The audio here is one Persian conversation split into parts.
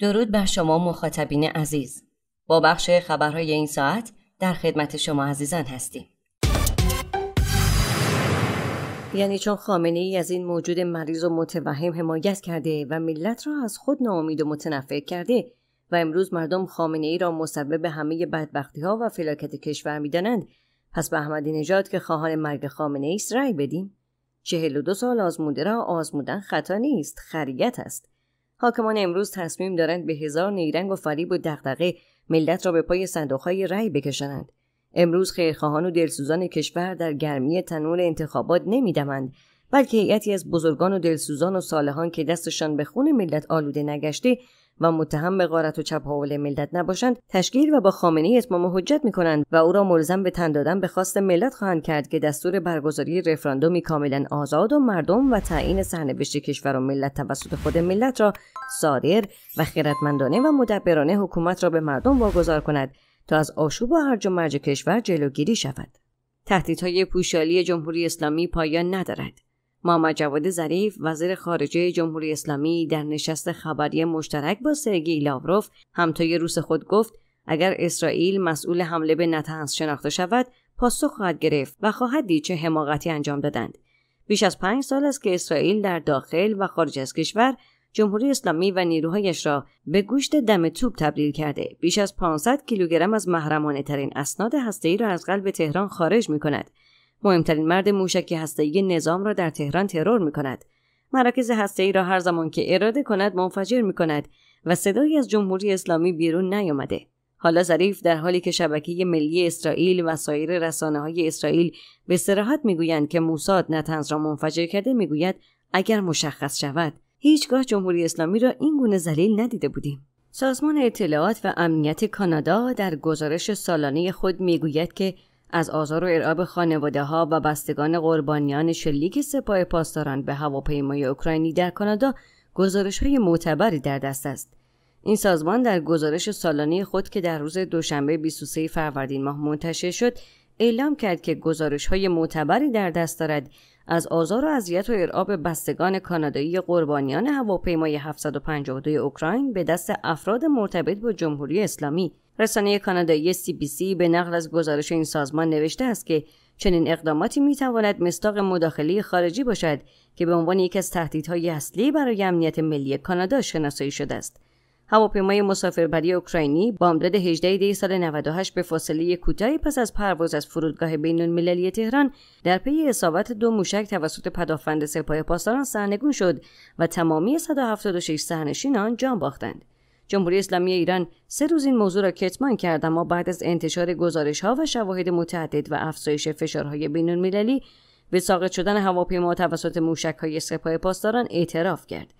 درود بر شما مخاطبین عزیز با بخش خبرهای این ساعت در خدمت شما عزیزان هستیم یعنی چون خامنه ای از این موجود مریض و متوهم حمایت کرده و ملت را از خود ناامید و متنفر کرده و امروز مردم خامنه ای را مسبب همه بدبختی ها و فلاکت کشور می دانند پس به احمدی نژاد که خواهان مرگ خامنه ای است رأی بدیم چهل و دو سال آزموده را آزمودن خطا نیست خریت است حاکمان امروز تصمیم دارند به هزار نیرنگ و فریب و دغدغه ملت را به پای صندوقهای رأی بکشانند امروز خیرخواهان و دلسوزان کشور در گرمی تنور انتخابات نمیدمند بلکه هیئتی از بزرگان و دلسوزان و صالحان که دستشان به خون ملت آلوده نگشته و متهم به غارت و چپاول ملت نباشند تشکیل و با خامنه اتمام حجت کنند و او را ملزم به تن دادن به خواست ملت خواهند کرد که دستور برگزاری رفراندومی کاملا آزاد و مردم و تعیین سرنوشت کشور و ملت توسط خود ملت را صادر و خیرتمندانه و مدبرانه حکومت را به مردم واگذار کند تا از آشوب و هرج و مرج کشور جلوگیری شود تهدیدهای پوشالی جمهوری اسلامی پایان ندارد محمد جواد ظریف وزیر خارجه جمهوری اسلامی در نشست خبری مشترک با سرگی لاوروف همتای روس خود گفت اگر اسرائیل مسئول حمله به نتنز شناخته شود پاسخ خواهد گرفت و خواهد دید چه حماقتی انجام دادند بیش از پنج سال است که اسرائیل در داخل و خارج از کشور جمهوری اسلامی و نیروهایش را به گوشت دم توپ تبدیل کرده بیش از 500 کیلوگرم از محرمانه ترین اسناد هسته‌ای را از قلب تهران خارج می کند مهمترین مرد موشکی هسته‌ای نظام را در تهران ترور می کند. مراکز هسته‌ای را هر زمان که اراده کند منفجر می کند و صدایی از جمهوری اسلامی بیرون نیامده. حالا ظریف در حالی که شبکه ملی اسرائیل و سایر رسانه های اسرائیل به سراحت میگویند که موساد نتنز را منفجر کرده میگوید اگر مشخص شود هیچگاه جمهوری اسلامی را این گونه ذلیل ندیده بودیم سازمان اطلاعات و امنیت کانادا در گزارش سالانه خود میگوید که از آزار و ارعاب خانواده ها و بستگان قربانیان شلیک سپاه پاسداران به هواپیمای اوکراینی در کانادا گزارش های معتبری در دست است. این سازمان در گزارش سالانه خود که در روز دوشنبه 23 فروردین ماه منتشر شد، اعلام کرد که گزارش های معتبری در دست دارد از آزار و اذیت و ارعاب بستگان کانادایی قربانیان هواپیمای 752 اوکراین به دست افراد مرتبط با جمهوری اسلامی رسانه کانادایی سی به نقل از گزارش این سازمان نوشته است که چنین اقداماتی می تواند مستاق مداخله خارجی باشد که به عنوان یکی از تهدیدهای اصلی برای امنیت ملی کانادا شناسایی شده است. هواپیمای مسافربری اوکراینی بامداد 18 دی سال 98 به فاصله کوتاهی پس از پرواز از فرودگاه بین المللی تهران در پی اصابت دو موشک توسط پدافند سپاه پاسداران سرنگون شد و تمامی 176 سرنشین آن جان باختند. جمهوری اسلامی ایران سه روز این موضوع را کتمان کرد اما بعد از انتشار گزارش ها و شواهد متعدد و افزایش فشارهای بین المللی به ساقط شدن هواپیما توسط موشک های سپاه پاسداران اعتراف کرد.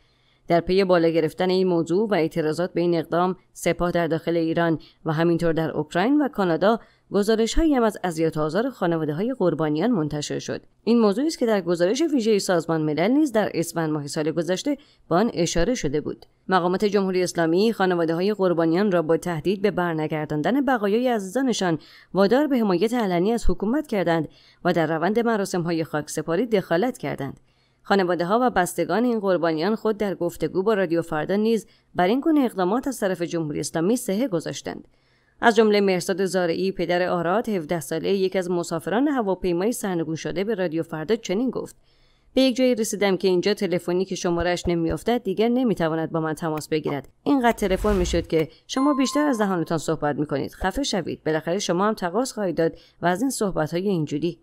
در پی بالا گرفتن این موضوع و اعتراضات به این اقدام سپاه در داخل ایران و همینطور در اوکراین و کانادا گزارش هایی هم از اذیت آزار خانواده های قربانیان منتشر شد این موضوعی است که در گزارش ویژه سازمان ملل نیز در اسفند ماه سال گذشته به آن اشاره شده بود مقامات جمهوری اسلامی خانواده های قربانیان را با تهدید به برنگرداندن بقایای عزیزانشان وادار به حمایت علنی از حکومت کردند و در روند مراسم های خاکسپاری دخالت کردند خانواده ها و بستگان این قربانیان خود در گفتگو با رادیو فردا نیز بر این گونه اقدامات از طرف جمهوری اسلامی سهه گذاشتند از جمله مرساد زارعی پدر آراد 17 ساله یکی از مسافران هواپیمای سرنگون شده به رادیو فردا چنین گفت به یک جایی رسیدم که اینجا تلفنی که شمارش نمیافتد دیگر نمیتواند با من تماس بگیرد اینقدر تلفن میشد که شما بیشتر از دهانتان صحبت میکنید خفه شوید بالاخره شما هم تقاض خواهید داد و از این صحبت های اینجوری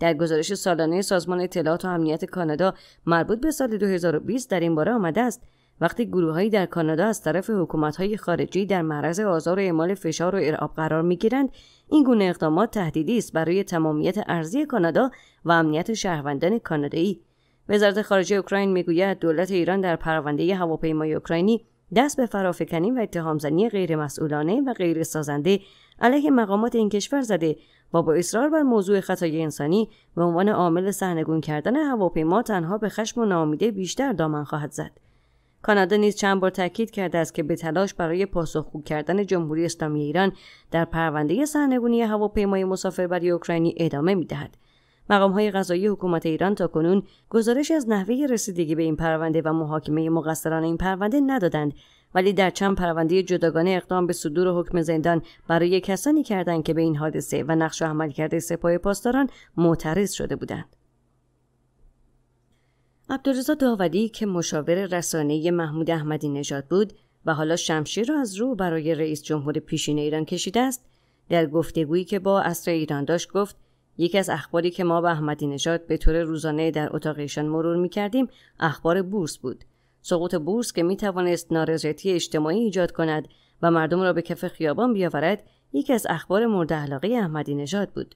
در گزارش سالانه سازمان اطلاعات و امنیت کانادا مربوط به سال 2020 در این باره آمده است وقتی گروههایی در کانادا از طرف های خارجی در معرض آزار و اعمال فشار و ارعاب قرار می‌گیرند این گونه اقدامات تهدیدی است برای تمامیت ارزی کانادا و امنیت شهروندان کانادایی وزارت خارجه اوکراین میگوید دولت ایران در پرونده هواپیمای اوکراینی دست به فرافکنی و اتهامزنی غیرمسئولانه و غیرسازنده علیه مقامات این کشور زده و با اصرار بر موضوع خطای انسانی به عنوان عامل سهنگون کردن هواپیما تنها به خشم و ناامیده بیشتر دامن خواهد زد کانادا نیز چند بار تاکید کرده است که به تلاش برای پاسخگو کردن جمهوری اسلامی ایران در پرونده سرنگونی هواپیمای مسافربری اوکراینی ادامه میدهد مقام های غذایی حکومت ایران تا کنون گزارش از نحوه رسیدگی به این پرونده و محاکمه مقصران این پرونده ندادند ولی در چند پرونده جداگانه اقدام به صدور حکم زندان برای کسانی کردند که به این حادثه و نقش و عملکرد سپاه پاسداران معترض شده بودند عبدالرضا داودی که مشاور رسانه محمود احمدی نژاد بود و حالا شمشیر را از رو برای رئیس جمهور پیشین ایران کشیده است در گفتگویی که با اصر ایران داشت گفت یکی از اخباری که ما به احمدی نژاد به طور روزانه در اتاقشان مرور می کردیم اخبار بورس بود سقوط بورس که می توانست نارضایتی اجتماعی ایجاد کند و مردم را به کف خیابان بیاورد یکی از اخبار مورد علاقه احمدی نژاد بود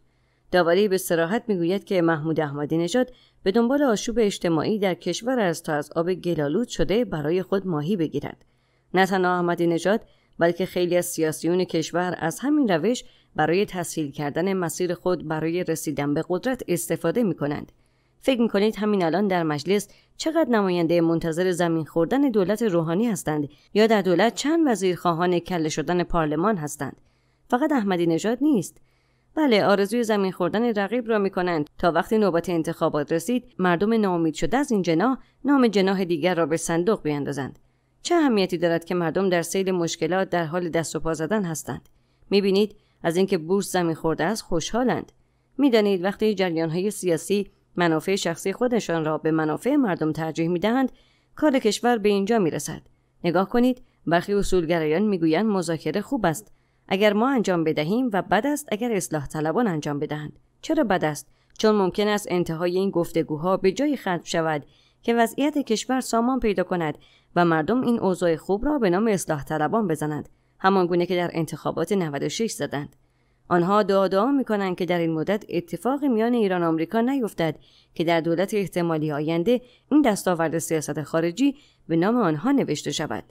داوری به سراحت میگوید که محمود احمدی نژاد به دنبال آشوب اجتماعی در کشور است تا از آب گلالود شده برای خود ماهی بگیرد نه تنها احمدی نژاد بلکه خیلی از سیاسیون کشور از همین روش برای تسهیل کردن مسیر خود برای رسیدن به قدرت استفاده می کنند. فکر می کنید همین الان در مجلس چقدر نماینده منتظر زمین خوردن دولت روحانی هستند یا در دولت چند وزیر خواهان کله شدن پارلمان هستند فقط احمدی نژاد نیست بله آرزوی زمین خوردن رقیب را می کنند تا وقتی نوبت انتخابات رسید مردم ناامید شده از این جناح نام جناه دیگر را به صندوق بیاندازند چه اهمیتی دارد که مردم در سیل مشکلات در حال دست و پا زدن هستند بینید از اینکه بورس زمین خورده است خوشحالند میدانید وقتی جریانهای سیاسی منافع شخصی خودشان را به منافع مردم ترجیح دهند کار کشور به اینجا رسد. نگاه کنید برخی اصولگرایان میگویند مذاکره خوب است اگر ما انجام بدهیم و بد است اگر اصلاح طلبان انجام بدهند چرا بد است چون ممکن است انتهای این گفتگوها به جای ختم شود که وضعیت کشور سامان پیدا کند و مردم این اوضاع خوب را به نام اصلاح طلبان بزنند همان گونه که در انتخابات 96 زدند آنها دعا می کنند که در این مدت اتفاق میان ایران و آمریکا نیفتد که در دولت احتمالی آینده این دستاورد سیاست خارجی به نام آنها نوشته شود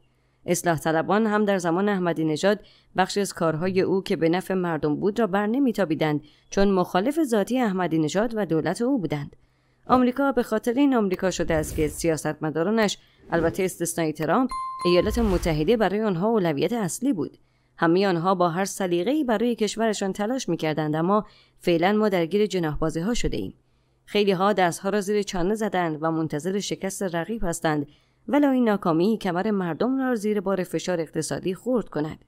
اصلاح طلبان هم در زمان احمدی نژاد بخشی از کارهای او که به نفع مردم بود را بر نمیتابیدند چون مخالف ذاتی احمدی نژاد و دولت او بودند آمریکا به خاطر این آمریکا شده است که سیاستمدارانش البته استثنای ترامپ ایالات متحده برای آنها اولویت اصلی بود همه آنها با هر سلیقه‌ای برای کشورشان تلاش میکردند اما فعلا ما درگیر جناحبازی ها شده ایم خیلی ها دستها را زیر چانه زدند و منتظر شکست رقیب هستند ولی این ناکامی کمر مردم را زیر بار فشار اقتصادی خورد کند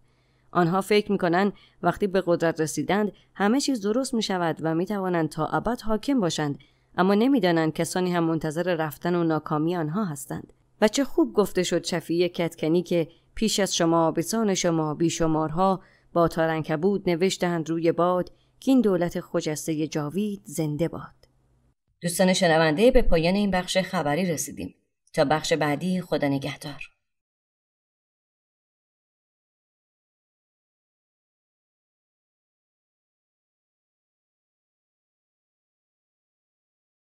آنها فکر میکنند وقتی به قدرت رسیدند همه چیز درست می شود و می توانند تا ابد حاکم باشند اما نمیدانند کسانی هم منتظر رفتن و ناکامی آنها هستند و چه خوب گفته شد شفیع کتکنی که پیش از شما بسان شما بیشمارها با تارنکبود نوشتند روی باد که این دولت خجسته جاوید زنده باد دوستان شنونده به پایان این بخش خبری رسیدیم تا بخش بعدی خدا نگهدار